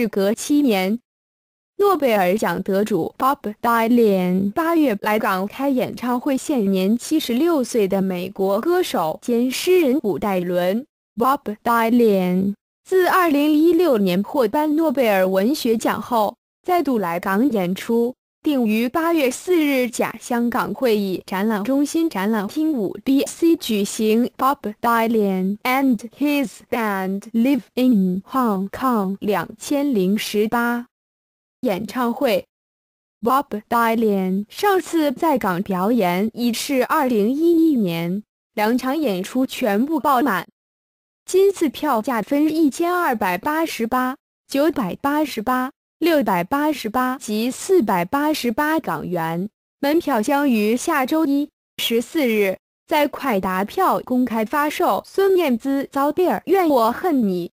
时隔七年，诺贝尔奖得主 Bob Dylan 八月来港开演唱会。现年七十六岁的美国歌手兼诗人古戴伦 Bob Dylan 自二零一六年获颁诺贝尔文学奖后，再度来港演出。定于八月四日，甲香港会议展览中心展览厅五 B C 举行 Bob Dylan and His Band Live in Hong Kong 两千零十八演唱会。Bob Dylan 上次在港表演已是二零一一年，两场演出全部爆满。今次票价分一千二百八十八、九百八十八。六百八十八及四百八十八港元门票将于下周一十四日在快达票公开发售。孙燕姿遭地儿怨我恨你，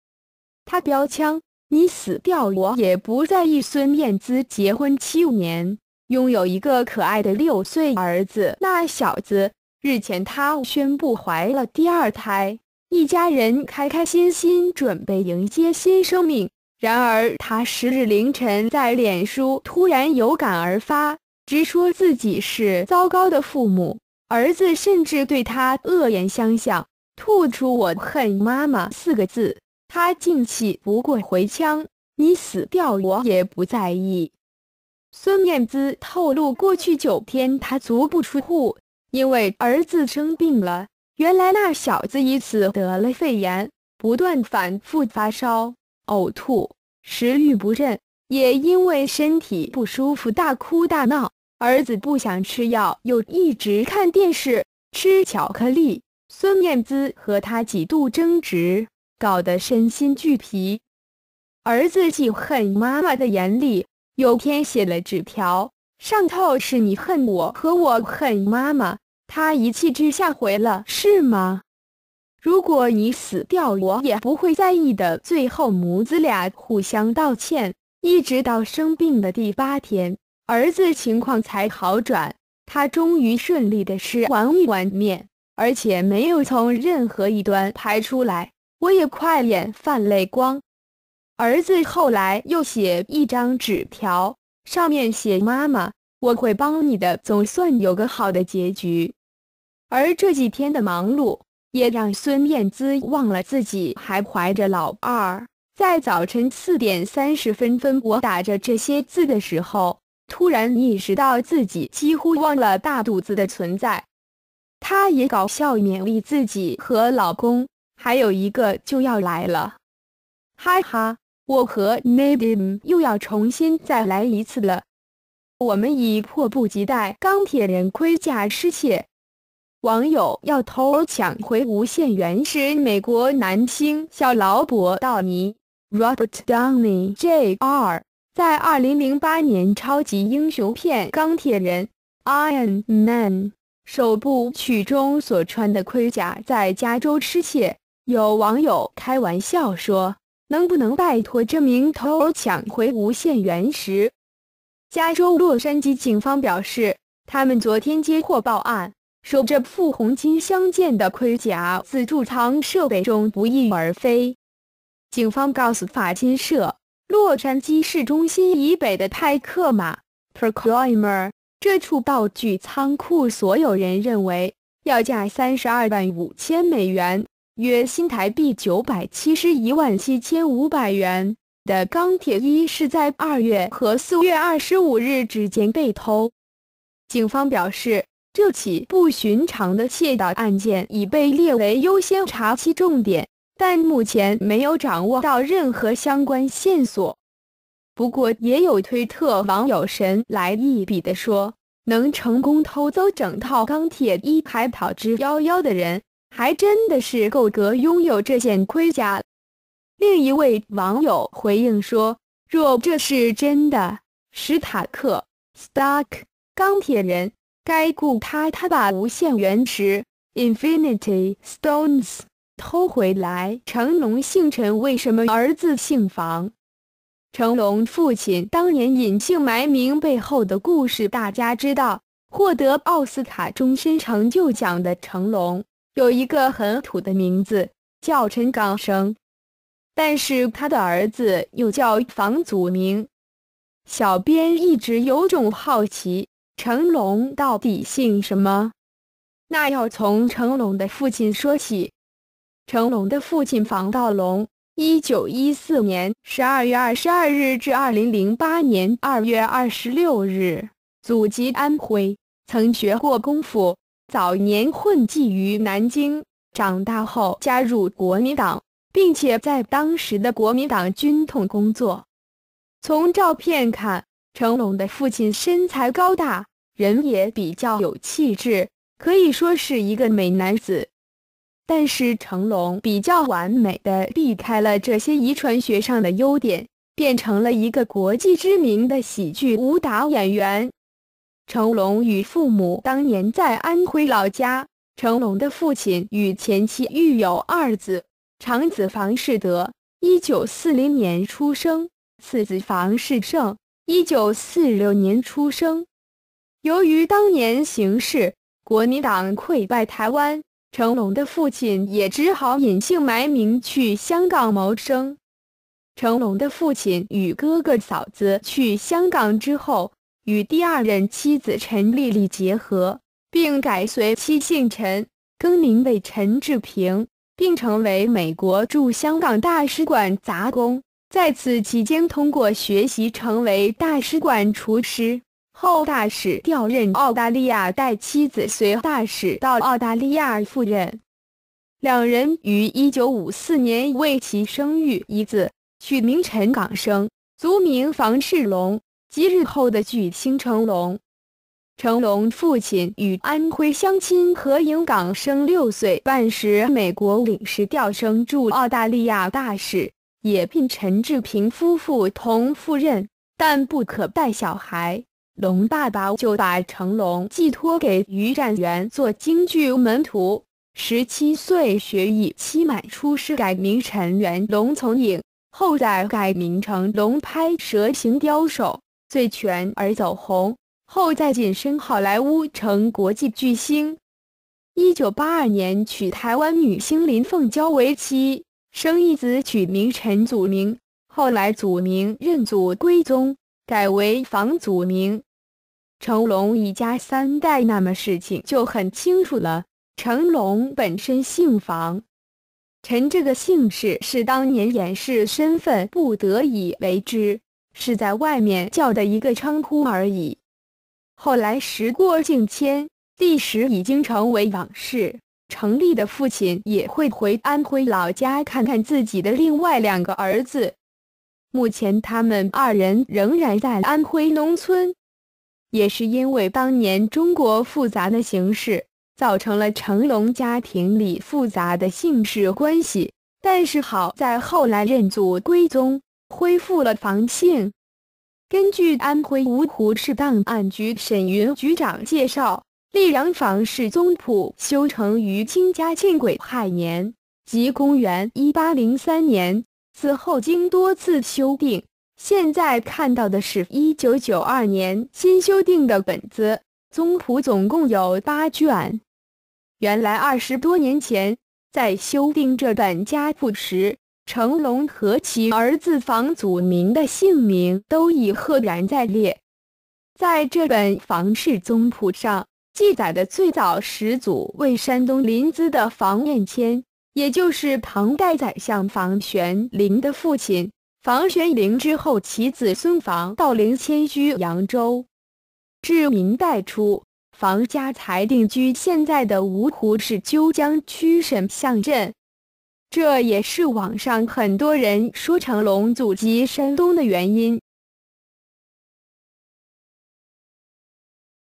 他飙枪你死掉我也不在意。孙燕姿结婚七五年，拥有一个可爱的六岁儿子，那小子日前他宣布怀了第二胎，一家人开开心心准备迎接新生命。然而，他十日凌晨在脸书突然有感而发，直说自己是糟糕的父母。儿子甚至对他恶言相向，吐出“我恨妈妈”四个字。他竟气不过，回腔：“你死掉，我也不在意。”孙燕姿透露，过去九天她足不出户，因为儿子生病了。原来那小子一次得了肺炎，不断反复发烧。呕吐、食欲不振，也因为身体不舒服大哭大闹。儿子不想吃药，又一直看电视、吃巧克力。孙燕姿和他几度争执，搞得身心俱疲。儿子既恨妈妈的严厉，有天写了纸条，上头是你恨我，和我恨妈妈。他一气之下回了，是吗？如果你死掉，我也不会在意的。最后，母子俩互相道歉，一直到生病的第八天，儿子情况才好转。他终于顺利的吃完一碗面，而且没有从任何一端排出来。我也快眼泛泪光。儿子后来又写一张纸条，上面写：“妈妈，我会帮你的。”总算有个好的结局。而这几天的忙碌。也让孙燕姿忘了自己还怀着老二。在早晨四点三十分分，我打着这些字的时候，突然意识到自己几乎忘了大肚子的存在。她也搞笑勉励自己和老公：“还有一个就要来了，哈哈，我和 Nadim 又要重新再来一次了，我们已迫不及待，钢铁人盔甲失窃。”网友要偷抢回无限原石，美国男星小劳勃·道尼 （Robert Downey Jr.） 在2008年超级英雄片《钢铁人》（Iron Man） 首部曲中所穿的盔甲在加州失窃。有网友开玩笑说：“能不能拜托这名偷抢回无限原石？”加州洛杉矶警方表示，他们昨天接获报案。说这副红金相间的盔甲自助舱设备中不翼而飞。警方告诉法新社，洛杉矶市中心以北的派克马 （Parker） 这处道具仓库所有人认为，要价三十二万五千美元（约新台币九百七十一万七千五百元）的钢铁衣是在二月和四月二十五日之间被偷。警方表示。这起不寻常的窃盗案件已被列为优先查缉重点，但目前没有掌握到任何相关线索。不过，也有推特网友神来一笔的说：“能成功偷走整套钢铁一排跑之夭夭的人，还真的是够格拥有这件盔甲。”另一位网友回应说：“若这是真的，史塔克 （Stark） 钢铁人。”该顾他，他把无限原石 （Infinity Stones） 偷回来。成龙姓陈，为什么儿子姓房？成龙父亲当年隐姓埋名背后的故事，大家知道。获得奥斯卡终身成就奖的成龙，有一个很土的名字，叫陈港生。但是他的儿子又叫房祖名。小编一直有种好奇。成龙到底姓什么？那要从成龙的父亲说起。成龙的父亲房道龙，一九一四年十二月二十二日至二零零八年二月二十六日，祖籍安徽，曾学过功夫，早年混迹于南京，长大后加入国民党，并且在当时的国民党军统工作。从照片看，成龙的父亲身材高大。人也比较有气质，可以说是一个美男子。但是成龙比较完美的避开了这些遗传学上的优点，变成了一个国际知名的喜剧武打演员。成龙与父母当年在安徽老家，成龙的父亲与前妻育有二子：长子房世德，一九四零年出生；次子房世盛，一九四六年出生。由于当年形势，国民党溃败，台湾成龙的父亲也只好隐姓埋名去香港谋生。成龙的父亲与哥哥嫂子去香港之后，与第二任妻子陈丽丽结合，并改随妻姓陈，更名为陈志平，并成为美国驻香港大使馆杂工。在此期间，通过学习，成为大使馆厨师。后大使调任澳大利亚，带妻子随大使到澳大利亚赴任。两人于一九五四年为其生育一子，取名陈港生，族名房世龙，即日后的巨星成龙。成龙父亲与安徽乡亲合影港生六岁半时，美国领事调升驻澳大利亚大使，也聘陈志平夫妇同赴任，但不可带小孩。龙爸爸就把成龙寄托给于占元做京剧门徒，十七岁学艺期满出师，改名陈元龙从影，后在改名成龙拍蛇形刁手，醉拳而走红，后在晋升好莱坞成国际巨星。一九八二年娶台湾女星林凤娇为妻，生一子取名陈祖明，后来祖明认祖归宗，改为房祖名。成龙一家三代，那么事情就很清楚了。成龙本身姓房，陈这个姓氏是当年掩饰身份，不得已为之，是在外面叫的一个称呼而已。后来时过境迁，历史已经成为往事。成立的父亲也会回安徽老家看看自己的另外两个儿子。目前他们二人仍然在安徽农村。也是因为当年中国复杂的形势，造成了成龙家庭里复杂的姓氏关系。但是好在后来认祖归宗，恢复了房姓。根据安徽芜湖市档案局沈云局长介绍，丽阳房氏宗谱修成于清嘉庆癸亥年，即公元一八零三年，此后经多次修订。现在看到的是一九九二年新修订的本子，宗谱总共有八卷。原来二十多年前在修订这本家谱时，成龙和其儿子房祖名的姓名都已赫然在列。在这本房氏宗谱上记载的最早始祖为山东临淄的房彦谦，也就是唐代宰相房玄龄的父亲。房玄龄之后，其子孙房道龄迁居扬州。至明代初，房家才定居现在的芜湖市鸠江区沈巷镇。这也是网上很多人说成龙祖籍山东的原因。